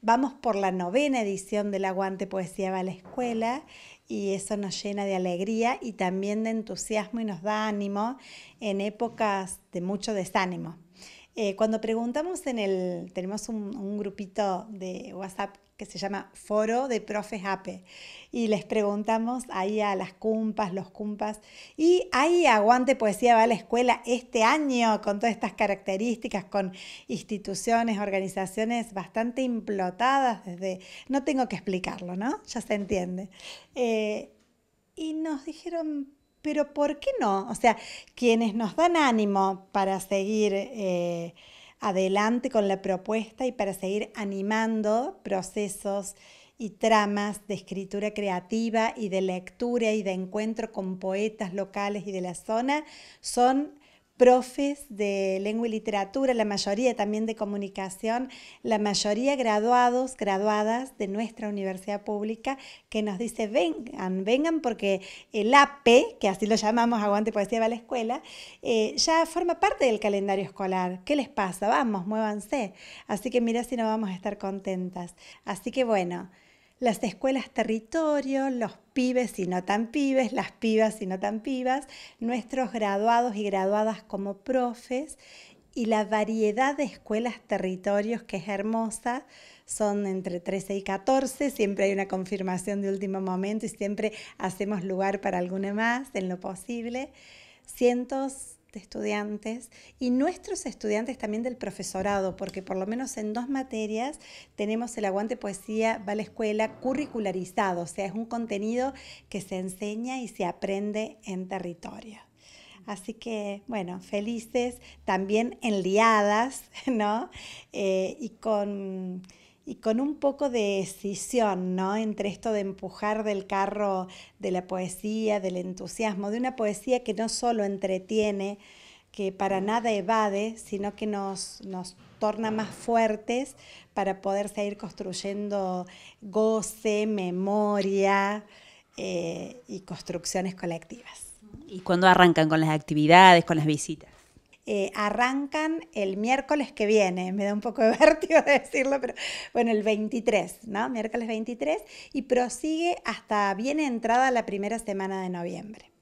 Vamos por la novena edición del Aguante Poesía va a la escuela y eso nos llena de alegría y también de entusiasmo y nos da ánimo en épocas de mucho desánimo. Eh, cuando preguntamos en el, tenemos un, grupito de WhatsApp que se llama Foro de Profes APE y les preguntamos ahí a las cumpas, los cumpas y ahí Aguante Poesía va a la escuela este año con todas estas características, con instituciones, organizaciones bastante implotadas desde, no tengo que explicarlo, ¿no? Ya se entiende. Eh, y nos dijeron, pero ¿por qué no? O sea, quienes nos dan ánimo para seguir eh, adelante con la propuesta y para seguir animando procesos y tramas de escritura creativa y de lectura y de encuentro con poetas locales y de la zona son profes de lengua y literatura, la mayoría también de comunicación, la mayoría graduados, graduadas de nuestra universidad pública, que nos dice, vengan, vengan porque el AP, que así lo llamamos, Aguante Poesía va a la escuela, eh, ya forma parte del calendario escolar. ¿Qué les pasa? Vamos, muévanse. Así que mira si no vamos a estar contentas. Así que bueno las escuelas territorio, los pibes y no tan pibes, las pibas y no tan pibas, nuestros graduados y graduadas como profes y la variedad de escuelas territorios que es hermosa. Son entre 13 y 14, siempre hay una confirmación de último momento y siempre hacemos lugar para alguna más en lo posible. Cientos de estudiantes y nuestros estudiantes también del profesorado, porque por lo menos en dos materias tenemos el aguante poesía va a la escuela curricularizado, o sea, es un contenido que se enseña y se aprende en territorio. Así que, bueno, felices, también enliadas, ¿no? Eh, y con y con un poco de decisión, ¿no? Entre esto de empujar del carro de la poesía, del entusiasmo, de una poesía que no solo entretiene, que para nada evade, sino que nos, nos torna más fuertes para poder seguir construyendo goce, memoria eh, y construcciones colectivas. ¿Y cuándo arrancan con las actividades, con las visitas? Eh, arrancan el miércoles que viene. Me da un poco de vértigo de decirlo, pero bueno, el 23, ¿no? Miércoles 23 y prosigue hasta bien entrada la primera semana de noviembre.